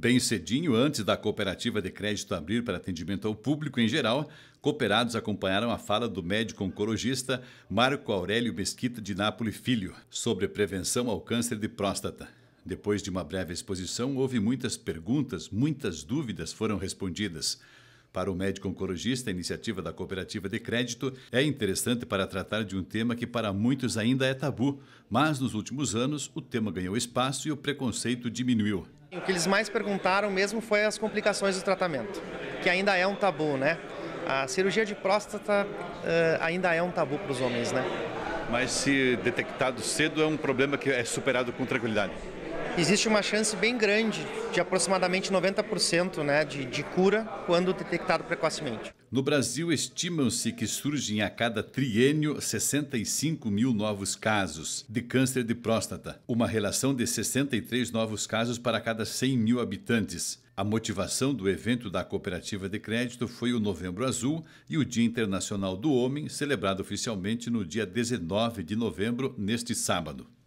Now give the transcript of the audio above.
Bem cedinho, antes da cooperativa de crédito abrir para atendimento ao público em geral, cooperados acompanharam a fala do médico oncologista Marco Aurélio Mesquita de Nápoles Filho sobre prevenção ao câncer de próstata. Depois de uma breve exposição, houve muitas perguntas, muitas dúvidas foram respondidas. Para o médico oncologista, a iniciativa da cooperativa de crédito é interessante para tratar de um tema que para muitos ainda é tabu, mas nos últimos anos o tema ganhou espaço e o preconceito diminuiu. O que eles mais perguntaram mesmo foi as complicações do tratamento, que ainda é um tabu, né? A cirurgia de próstata uh, ainda é um tabu para os homens, né? Mas se detectado cedo é um problema que é superado com tranquilidade existe uma chance bem grande de aproximadamente 90% né, de, de cura quando detectado precocemente. No Brasil, estimam-se que surgem a cada triênio 65 mil novos casos de câncer de próstata, uma relação de 63 novos casos para cada 100 mil habitantes. A motivação do evento da Cooperativa de Crédito foi o Novembro Azul e o Dia Internacional do Homem, celebrado oficialmente no dia 19 de novembro, neste sábado.